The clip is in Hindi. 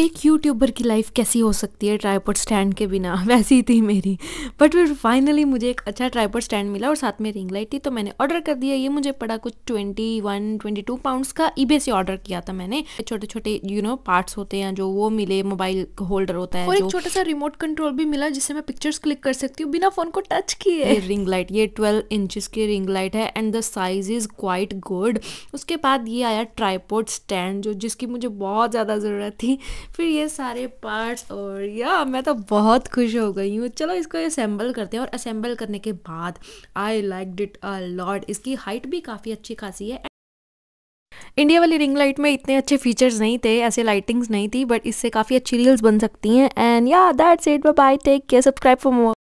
एक यूट्यूबर की लाइफ कैसी हो सकती है ट्राईपोर्ट स्टैंड के बिना वैसी थी मेरी बट फिर फाइनली मुझे एक अच्छा ट्राईपोर्ट स्टैंड मिला और साथ में रिंग लाइट थी तो मैंने ऑर्डर कर दिया ये मुझे पड़ा कुछ twenty one twenty two pounds का ईबे से ऑर्डर किया था मैंने छोटे छोटे यू नो पार्ट्स होते हैं जो वो मिले मोबाइल होल्डर होता है और एक छोटा सा रिमोट कंट्रोल भी मिला जिससे मैं पिक्चर्स क्लिक कर सकती हूँ बिना फोन को टच किए रिंग लाइट ये ट्वेल्व इंचज की रिंग लाइट है and the size is quite good उसके बाद ये आया ट्राईपोर्ट स्टैंड जो जिसकी मुझे बहुत ज़्यादा ज़रूरत थी फिर ये सारे पार्ट्स और या मैं तो बहुत खुश हो गई हूँ चलो इसको असेंबल करते हैं और असेंबल करने के बाद I liked it a lot इसकी हाइट भी काफ़ी अच्छी खासी है इंडिया वाली रिंग लाइट में इतने अच्छे फीचर्स नहीं थे ऐसे लाइटिंग्स नहीं थी बट इससे काफ़ी अच्छी रील्स बन सकती हैं एंड या that's it bye take care subscribe for more